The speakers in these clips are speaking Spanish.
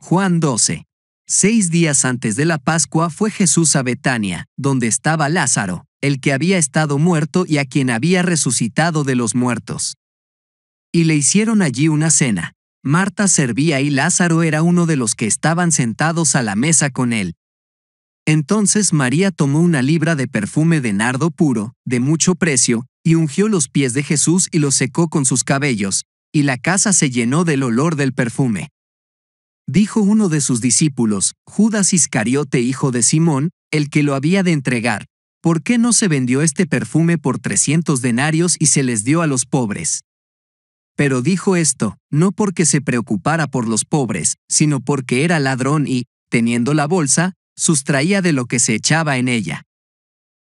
Juan 12. Seis días antes de la Pascua fue Jesús a Betania, donde estaba Lázaro, el que había estado muerto y a quien había resucitado de los muertos. Y le hicieron allí una cena. Marta servía y Lázaro era uno de los que estaban sentados a la mesa con él. Entonces María tomó una libra de perfume de nardo puro, de mucho precio, y ungió los pies de Jesús y los secó con sus cabellos, y la casa se llenó del olor del perfume dijo uno de sus discípulos, Judas Iscariote hijo de Simón, el que lo había de entregar, ¿por qué no se vendió este perfume por 300 denarios y se les dio a los pobres? Pero dijo esto, no porque se preocupara por los pobres, sino porque era ladrón y, teniendo la bolsa, sustraía de lo que se echaba en ella.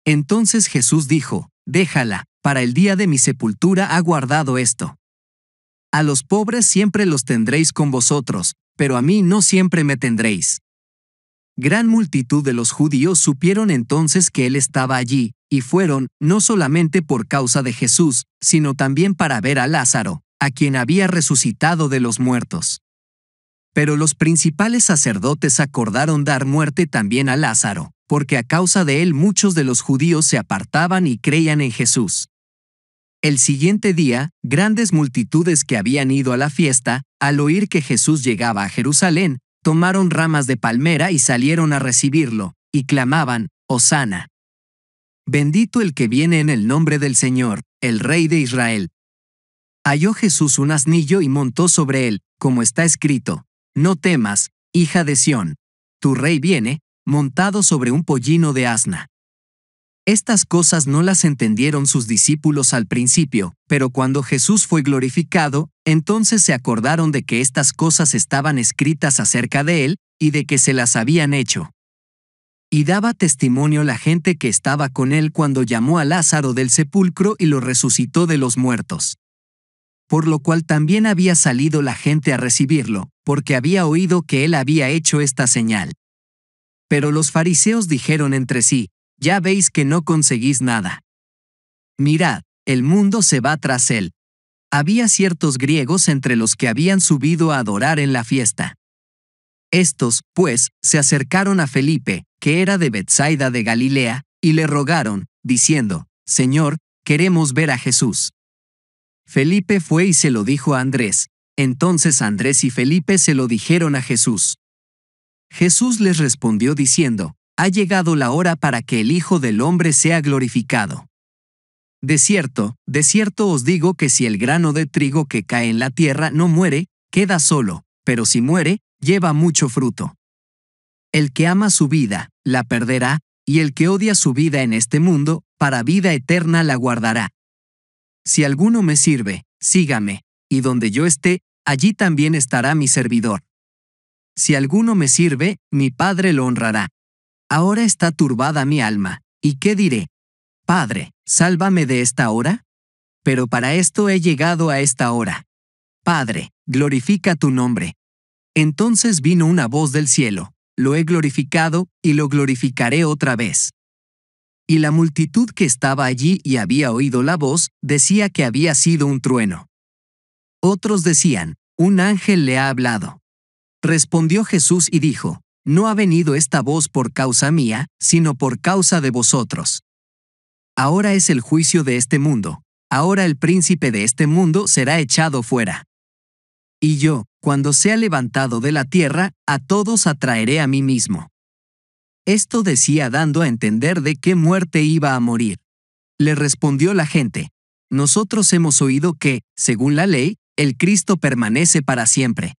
Entonces Jesús dijo, Déjala, para el día de mi sepultura ha guardado esto. A los pobres siempre los tendréis con vosotros, pero a mí no siempre me tendréis. Gran multitud de los judíos supieron entonces que él estaba allí, y fueron, no solamente por causa de Jesús, sino también para ver a Lázaro, a quien había resucitado de los muertos. Pero los principales sacerdotes acordaron dar muerte también a Lázaro, porque a causa de él muchos de los judíos se apartaban y creían en Jesús. El siguiente día, grandes multitudes que habían ido a la fiesta, al oír que Jesús llegaba a Jerusalén, tomaron ramas de palmera y salieron a recibirlo, y clamaban, Hosana. Bendito el que viene en el nombre del Señor, el Rey de Israel. Halló Jesús un asnillo y montó sobre él, como está escrito, No temas, hija de Sión. Tu rey viene, montado sobre un pollino de asna. Estas cosas no las entendieron sus discípulos al principio, pero cuando Jesús fue glorificado, entonces se acordaron de que estas cosas estaban escritas acerca de él, y de que se las habían hecho. Y daba testimonio la gente que estaba con él cuando llamó a Lázaro del sepulcro y lo resucitó de los muertos. Por lo cual también había salido la gente a recibirlo, porque había oído que él había hecho esta señal. Pero los fariseos dijeron entre sí, ya veis que no conseguís nada. Mirad, el mundo se va tras él. Había ciertos griegos entre los que habían subido a adorar en la fiesta. Estos, pues, se acercaron a Felipe, que era de Bethsaida de Galilea, y le rogaron, diciendo, Señor, queremos ver a Jesús. Felipe fue y se lo dijo a Andrés. Entonces Andrés y Felipe se lo dijeron a Jesús. Jesús les respondió diciendo, ha llegado la hora para que el Hijo del Hombre sea glorificado. De cierto, de cierto os digo que si el grano de trigo que cae en la tierra no muere, queda solo, pero si muere, lleva mucho fruto. El que ama su vida, la perderá, y el que odia su vida en este mundo, para vida eterna la guardará. Si alguno me sirve, sígame, y donde yo esté, allí también estará mi servidor. Si alguno me sirve, mi Padre lo honrará. Ahora está turbada mi alma, ¿y qué diré? Padre, sálvame de esta hora. Pero para esto he llegado a esta hora. Padre, glorifica tu nombre. Entonces vino una voz del cielo, lo he glorificado, y lo glorificaré otra vez. Y la multitud que estaba allí y había oído la voz, decía que había sido un trueno. Otros decían, un ángel le ha hablado. Respondió Jesús y dijo, no ha venido esta voz por causa mía, sino por causa de vosotros. Ahora es el juicio de este mundo, ahora el príncipe de este mundo será echado fuera. Y yo, cuando sea levantado de la tierra, a todos atraeré a mí mismo. Esto decía dando a entender de qué muerte iba a morir. Le respondió la gente, nosotros hemos oído que, según la ley, el Cristo permanece para siempre.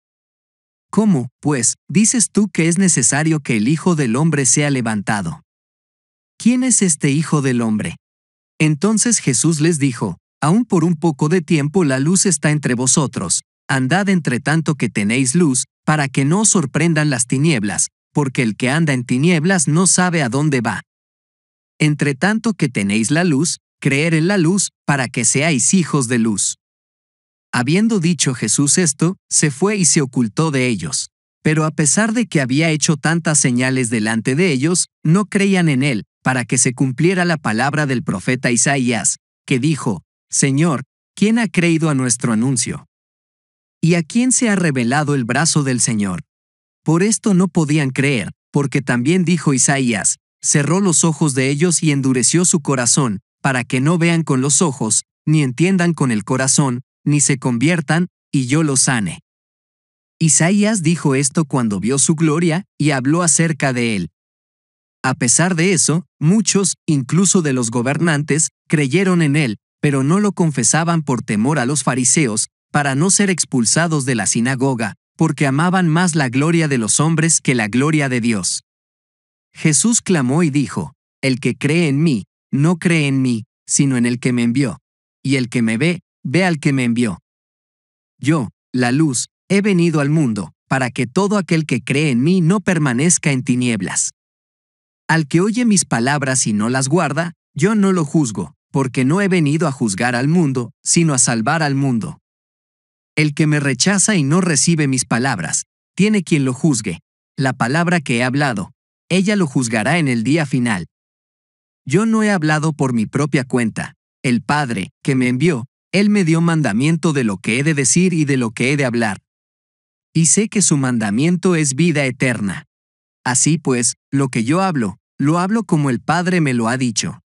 ¿Cómo, pues, dices tú que es necesario que el Hijo del Hombre sea levantado? ¿Quién es este Hijo del Hombre? Entonces Jesús les dijo, Aún por un poco de tiempo la luz está entre vosotros, andad entre tanto que tenéis luz, para que no os sorprendan las tinieblas, porque el que anda en tinieblas no sabe a dónde va. Entre tanto que tenéis la luz, creer en la luz, para que seáis hijos de luz. Habiendo dicho Jesús esto, se fue y se ocultó de ellos. Pero a pesar de que había hecho tantas señales delante de ellos, no creían en él, para que se cumpliera la palabra del profeta Isaías, que dijo, Señor, ¿quién ha creído a nuestro anuncio? ¿Y a quién se ha revelado el brazo del Señor? Por esto no podían creer, porque también dijo Isaías, cerró los ojos de ellos y endureció su corazón, para que no vean con los ojos, ni entiendan con el corazón, ni se conviertan, y yo los sane. Isaías dijo esto cuando vio su gloria y habló acerca de él. A pesar de eso, muchos, incluso de los gobernantes, creyeron en él, pero no lo confesaban por temor a los fariseos, para no ser expulsados de la sinagoga, porque amaban más la gloria de los hombres que la gloria de Dios. Jesús clamó y dijo, El que cree en mí, no cree en mí, sino en el que me envió. Y el que me ve, ve al que me envió. Yo, la luz, he venido al mundo, para que todo aquel que cree en mí no permanezca en tinieblas. Al que oye mis palabras y no las guarda, yo no lo juzgo, porque no he venido a juzgar al mundo, sino a salvar al mundo. El que me rechaza y no recibe mis palabras, tiene quien lo juzgue. La palabra que he hablado, ella lo juzgará en el día final. Yo no he hablado por mi propia cuenta. El Padre, que me envió, él me dio mandamiento de lo que he de decir y de lo que he de hablar. Y sé que su mandamiento es vida eterna. Así pues, lo que yo hablo, lo hablo como el Padre me lo ha dicho.